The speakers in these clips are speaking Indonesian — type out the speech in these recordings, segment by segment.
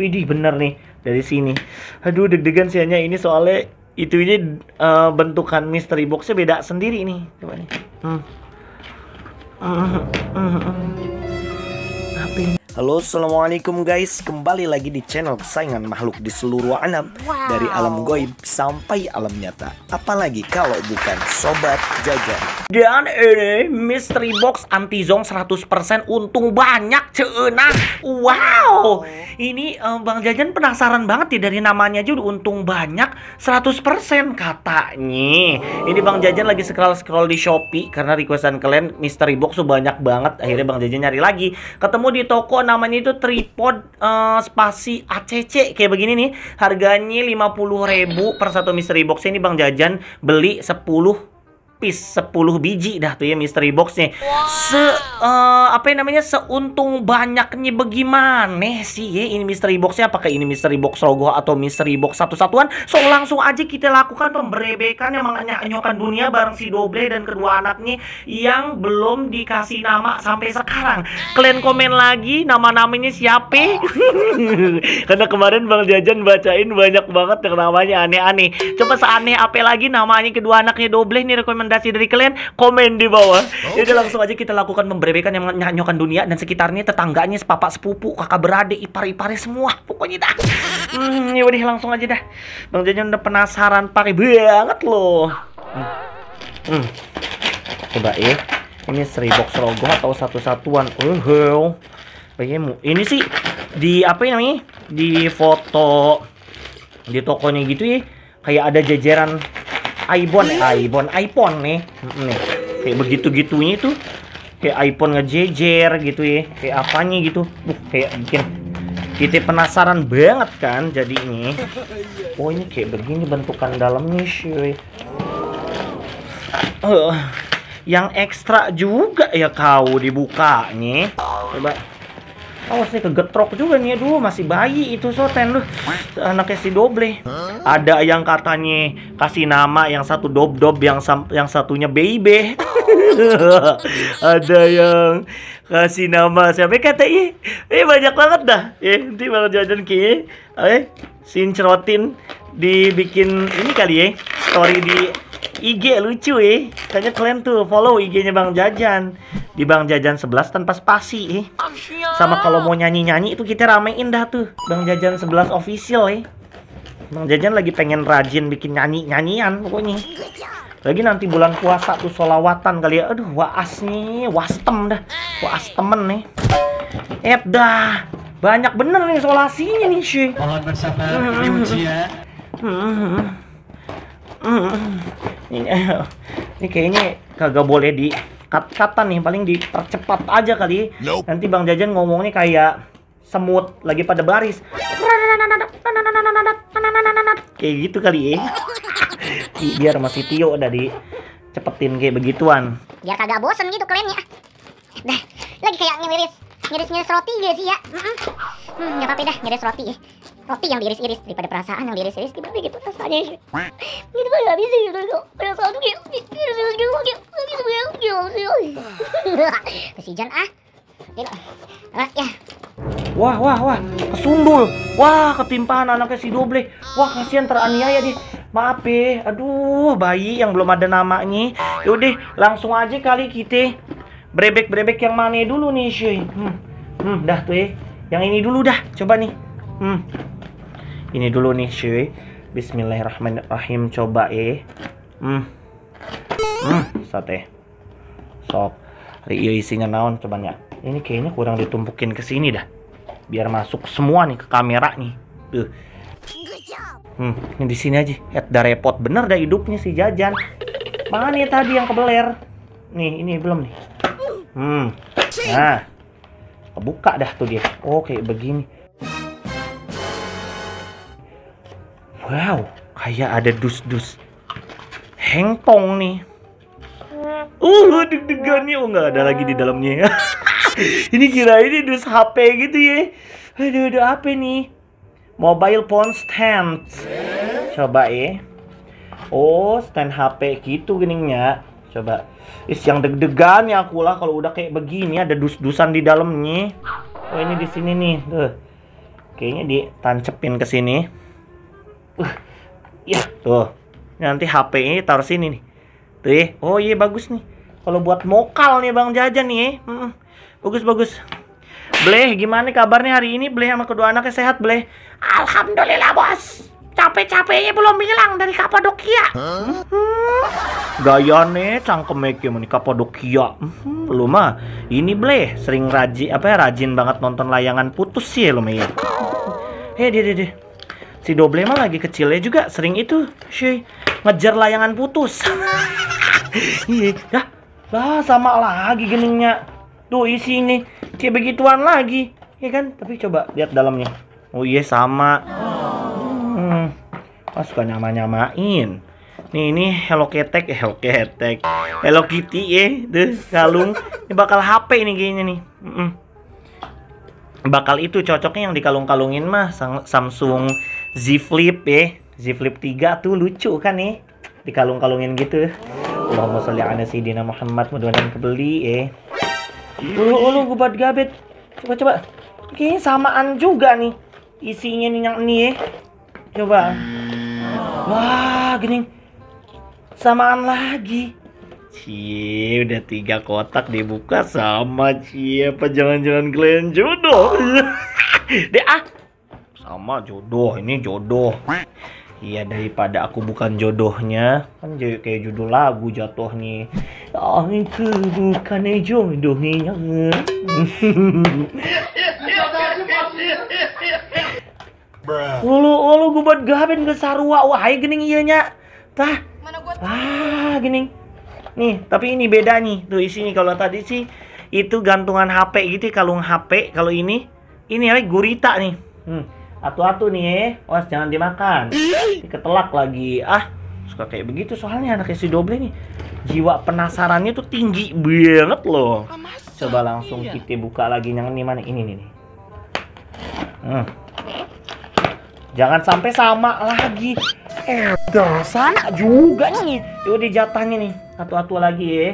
Widih bener nih dari sini. Aduh deg-degan sih hanya ini soalnya itu uh, bentukan mystery boxnya beda sendiri nih. Coba nih. Hmm. -hmm. hmm, hmm, hmm. Halo Assalamualaikum guys Kembali lagi di channel kesayangan makhluk di seluruh alam wow. Dari alam goib sampai alam nyata Apalagi kalau bukan Sobat Jajan Dan ini mystery box anti zong 100% untung banyak ceenah Wow Ini um, Bang Jajan penasaran banget ya dari namanya aja untung banyak 100% katanya Ini Bang Jajan lagi scroll-scroll di Shopee Karena requestan kalian mystery box tuh banyak banget Akhirnya Bang Jajan nyari lagi Ketemu di toko Oh, namanya itu tripod uh, spasi ACC kayak begini nih. Harganya 50.000 per satu mystery box. Ini Bang Jajan beli 10 lapis 10 biji dah tuh ya mystery boxnya wow. se uh, apa namanya seuntung banyaknya bagaimana sih ya ini mystery boxnya apakah ini mystery box rogo atau mystery box satu-satuan so langsung aja kita lakukan pemberebekan yang menganyakan dunia bareng si Doble dan kedua anaknya yang belum dikasih nama sampai sekarang kalian komen lagi nama-namanya siapa karena kemarin Bang Jajan bacain banyak banget yang namanya aneh-aneh coba seaneh apa lagi namanya kedua anaknya Doble nih rekomendasi rekomendasi dari kalian komen di bawah. Okay. Jadi langsung aja kita lakukan memberebekan yang nyanyokan dunia dan sekitarnya tetangganya, sepapak sepupu, kakak beradik, ipar ipar semua. Pokoknya dah. Hmm, ya udah langsung aja dah. Bang Jajan udah penasaran pakai banget loh. Hmm. hmm. Coba ya. Ini seribok serogo atau satu-satuan. Uh, ini sih di apa ini? Di foto di tokonya gitu ya kayak ada jajaran iPhone, iPhone, iPhone nih. Nih, kayak begitu-gitunya itu kayak iPhone ngejejer gitu ya, kayak apanya gitu. Uh, kayak bikin kita penasaran banget kan jadi ini. Oh, ini kayak begini bentukan dalamnya sih. Eh, uh, yang ekstra juga ya kau dibukanya. Coba awas nih oh, kegetrok juga nih aduh masih bayi itu soten lu anaknya si doble ada yang katanya kasih nama yang satu dob dob yang yang satunya baby ada yang kasih nama siapa eh, kata ih eh banyak banget dah eh nanti bakal jajan ki eh sincrotin dibikin ini kali ya story di IG lucu ya. Kayaknya kalian tuh follow IG-nya Bang Jajan di Bang Jajan 11 tanpa spasi eh. Sama kalau mau nyanyi-nyanyi itu kita ramein dah tuh Bang Jajan 11 official eh. Bang Jajan lagi pengen rajin bikin nyanyi-nyanyian pokoknya lagi nanti bulan puasa tuh solawatan kali ya aduh waas nih wastem dah waas temen nih eh dah banyak bener nih solasinya nih sih mohon bersabar ya hmm. Hmm. Hmm. ini kayaknya kagak boleh di cut-cutan nih paling dipercepat aja kali nope. nanti Bang Jajan ngomongnya kayak semut lagi pada baris kayak gitu kali ya biar masih Tio udah di cepetin kayak begituan biar kagak bosen gitu ya dah lagi kayak ngiris ngiris ngiris roti gak sih ya mm -mm. hmm gak apa-apa dah ngiris roti ya roti yang diiris-iris daripada perasaan yang diiris-iris gimana gitu rasanya gitu mah nggak bisa gitu perasaan tuh kayak diiris-iris gitu kayak nggak bisa ah ya Wah, wah, wah, kesundul. Wah, ketimpahan anaknya si Doble. Wah, kasihan teraniaya dia. Maaf ya, aduh, bayi yang belum ada namanya. Yaudah, langsung aja kali kita brebek-brebek yang mana dulu nih, cuy. Hmm, hmm, dah tuh ya. Yang ini dulu dah, coba nih. Hmm, ini dulu nih cuy Bismillahirrahmanirrahim coba eh hmm hmm sate sok iya isinya naon coba ya ini kayaknya kurang ditumpukin ke sini dah biar masuk semua nih ke kamera nih tuh hmm ini di sini aja Ya dah repot bener dah hidupnya si jajan mana nih ya tadi yang kebeler nih ini belum nih hmm nah kebuka dah tuh dia oke begini Wow, kayak ada dus-dus hengpong nih. Uh, deg-degannya. degan Oh, nggak ada lagi di dalamnya. ya. ini kira ini dus HP gitu ya. Aduh, aduh apa nih? Mobile phone stand. Coba ya. Oh, stand HP gitu geningnya. Coba. Is yang deg-degan ya aku lah kalau udah kayak begini ada dus-dusan di dalamnya. Oh, ini di sini nih. Tuh. Kayaknya ditancepin ke sini uh, ya tuh nanti HP ini taruh sini nih tuh ya. oh iya bagus nih kalau buat mokal nih bang jajan nih hmm, bagus bagus Bleh, gimana kabarnya hari ini? Bleh sama kedua anaknya sehat, Bleh? Alhamdulillah, bos. Capek-capeknya belum hilang dari Kapadokia. Huh? Hmm. nih, cangkeme gimana Kapadokia. Hmm, lu mah ini Bleh sering rajin apa ya rajin banget nonton layangan putus sih ya lu mah ya. dia dia dia si Doble mah lagi kecilnya juga sering itu sih ngejar layangan putus iya lah sama lagi geningnya tuh isi ini kayak begituan lagi ya kan tapi coba lihat dalamnya oh iya sama hmm. Wah, suka nyama-nyamain nih ini Hello Ketek eh, Hello Ketek Hello Kitty ya deh kalung ini bakal HP ini kayaknya nih mm -mm. bakal itu cocoknya yang dikalung-kalungin mah Samsung Z Flip ya. Eh. Z Flip 3 tuh lucu kan nih. Eh. Dikalung-kalungin gitu. Allahumma sholli ala sayidina Muhammad mudah-mudahan kebeli eh. Ulu ulu gubat gabet. Coba coba. Oke, samaan juga nih isinya nih yang ini ya. Coba. Wah, gini, Samaan lagi. Cie, udah tiga kotak dibuka sama cie. Apa jangan-jangan kalian jodoh? Deh ah, sama jodoh ini jodoh Iya daripada aku bukan jodohnya kan jadi kayak judul lagu jatuh nih oh itu bukan jodohnya. Ulu ulu gue buat gaben ke Sarua wahai gening iya nya. Tah. Ah gening. Nih, tapi ini beda nih. Tuh isinya kalau tadi sih itu gantungan HP gitu ya. kalung HP, kalau ini ini namanya gurita nih. Hmm atu-atu nih awas eh. jangan dimakan ketelak lagi ah suka kayak begitu soalnya anaknya si Doble nih jiwa penasarannya tuh tinggi banget loh coba langsung iya. kita buka lagi yang ini mana ini nih hmm. jangan sampai sama lagi eh udah sana juga nih yuk dijatahnya nih atu-atu lagi ya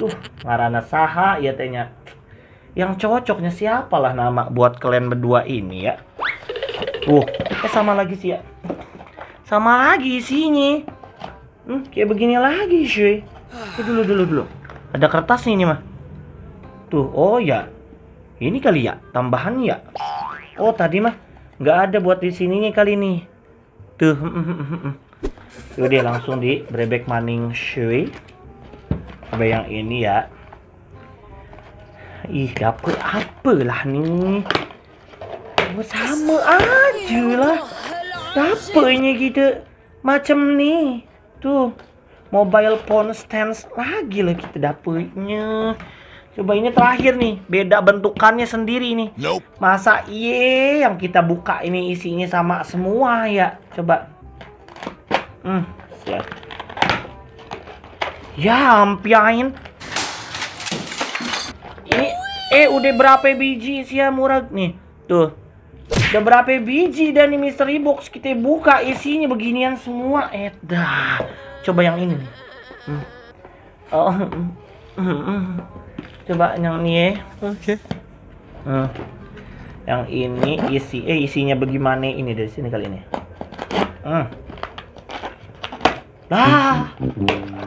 tuh ngarana saha ya tanya yang cocoknya siapalah nama buat kalian berdua ini ya tuh oh. eh, sama lagi sih ya sama lagi isinya hmm, kayak begini lagi cuy eh, dulu dulu dulu ada kertas ini mah tuh oh ya ini kali ya tambahan ya oh tadi mah nggak ada buat di sininya kali ini. tuh hmm, hmm, hmm, tuh dia langsung di brebek maning cuy coba yang ini ya ih dapet apa lah nih sama aja lah ini gitu macam nih tuh mobile phone stands lagi lah kita dapetnya coba ini terakhir nih beda bentukannya sendiri nih nope. masa iye yang kita buka ini isinya sama semua ya coba hmm siap ya ampiain ini eh udah berapa biji sih ya murah nih tuh Udah berapa biji dan di mystery box kita buka isinya beginian semua. Edah. Eh, Coba yang ini Hmm. Oh. Hmm, hmm, hmm, Coba yang ini ya. Oke. Hmm. Yang ini isi eh isinya bagaimana ini dari sini kali ini. Hmm. Lah,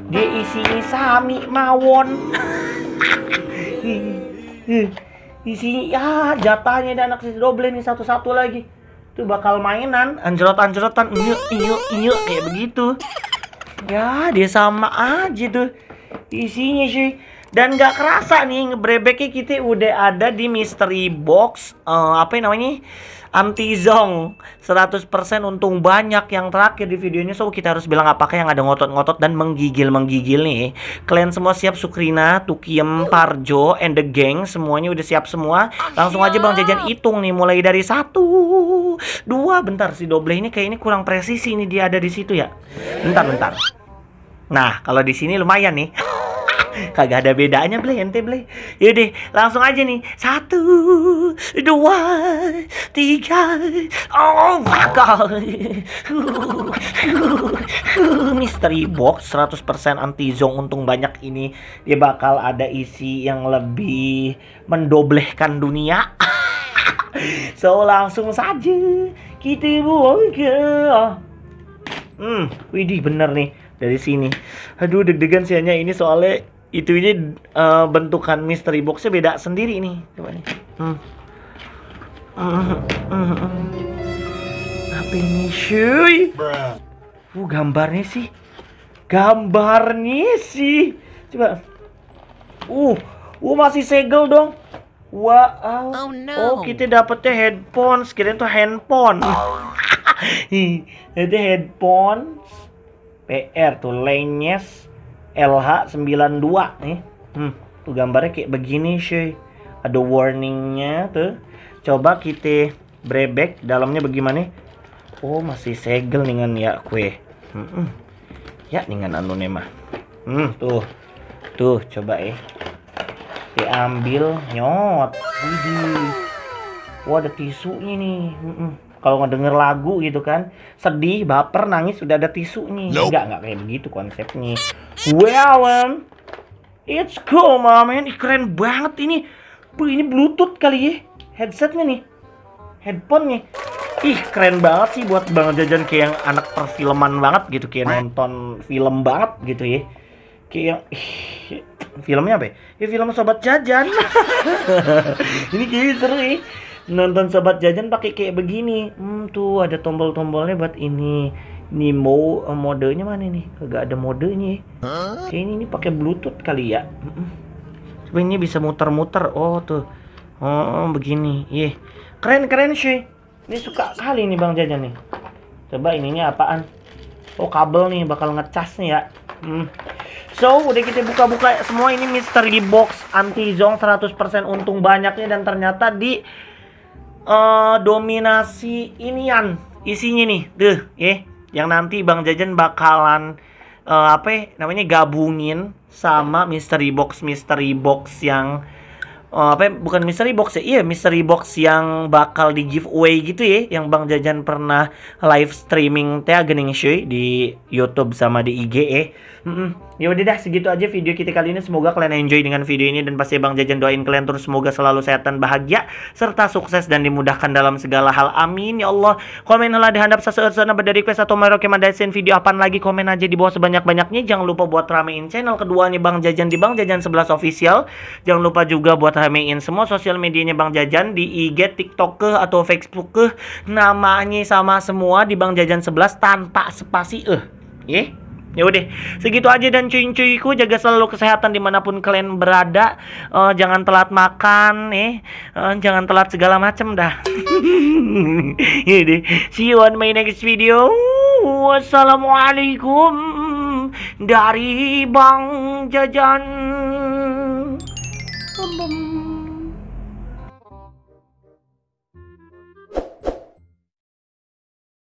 dia isinya sami mawon. isinya ya jatahnya dan anak si doble ini satu-satu lagi itu bakal mainan anjrot-anjrotan iyo iyo iyo kayak begitu ya dia sama aja tuh isinya sih dan gak kerasa nih ngebrebeknya kita udah ada di mystery box uh, apa namanya? Antizong 100% untung banyak yang terakhir di videonya so kita harus bilang apakah yang ada ngotot-ngotot dan menggigil-menggigil nih kalian semua siap Sukrina, Tukiem, Parjo, and the gang semuanya udah siap semua langsung aja Bang Jajan hitung nih mulai dari satu dua bentar si Doble ini kayak ini kurang presisi ini dia ada di situ ya bentar bentar nah kalau di sini lumayan nih kagak ada bedanya bleh ente bleh yaudah langsung aja nih satu dua tiga oh bakal misteri box 100% anti zong untung banyak ini dia bakal ada isi yang lebih mendoblehkan dunia so langsung saja kita buka hmm widih bener nih dari sini aduh deg-degan sih ini soalnya itu uh, eh, bentukan mystery boxnya beda sendiri nih coba nih hmm. hmm. hmm. apa ini cuy uh gambarnya sih gambarnya sih coba uh uh masih segel dong wow oh, no. oh kita dapetnya headphone sekiranya tuh handphone Jadi headphone PR tuh lenyes LH92 nih. Hmm, tuh gambarnya kayak begini sih. Ada warningnya tuh. Coba kita brebek dalamnya bagaimana? Oh, masih segel dengan ya kue. Hmm, -hmm. Ya dengan anu nema. Hmm, tuh. Tuh, coba ya. Eh. Diambil nyot. Widih. Wah, ada tisunya nih. Hmm, -hmm kalau ngedenger lagu gitu kan sedih baper nangis sudah ada tisu nih nope. nggak nggak kayak begitu konsepnya well um, it's cool man ini keren banget ini Bu, ini bluetooth kali ya headsetnya nih headphone nih Ih keren banget sih buat banget Jajan kayak yang anak perfilman banget gitu Kayak nonton film banget gitu ya Kayak yang ih, Filmnya apa ya? Ya film Sobat Jajan Ini kayaknya seru ya nonton sobat jajan pakai kayak begini hmm tuh ada tombol-tombolnya buat ini ini mau eh, modenya mana nih kagak ada modenya kayak ini, ini pakai bluetooth kali ya coba ini bisa muter-muter oh tuh oh, oh begini ye iya. keren keren sih ini suka kali nih bang jajan nih coba ininya apaan oh kabel nih bakal ngecas nih ya hmm. So, udah kita buka-buka semua ini misteri box anti zong 100% untung banyaknya dan ternyata di uh, dominasi inian isinya nih deh ya yang nanti Bang Jajan bakalan uh, apa ya, namanya gabungin sama mystery box mystery box yang uh, apa ya, bukan mystery box ya iya mystery box yang bakal di giveaway gitu ya yang Bang Jajan pernah live streaming teh gening di YouTube sama di IG ya Mm Ya udah dah segitu aja video kita kali ini. Semoga kalian enjoy dengan video ini dan pasti Bang Jajan doain kalian terus semoga selalu sehat dan bahagia serta sukses dan dimudahkan dalam segala hal. Amin ya Allah. Komen lah dihadap sesuatu dari request atau merekomendasikan video apaan lagi komen aja di bawah sebanyak-banyaknya. Jangan lupa buat ramein channel keduanya Bang Jajan di Bang Jajan 11 official. Jangan lupa juga buat ramein semua sosial medianya Bang Jajan di IG, TikTok ke atau Facebook ke namanya sama semua di Bang Jajan 11 tanpa spasi eh. Yeah. Ya udah, segitu aja dan cuy-cuyku jaga selalu kesehatan dimanapun kalian berada. Uh, jangan telat makan, eh, uh, jangan telat segala macem dah. ya deh, see you on my next video. Wassalamualaikum dari Bang Jajan. Bum, bum.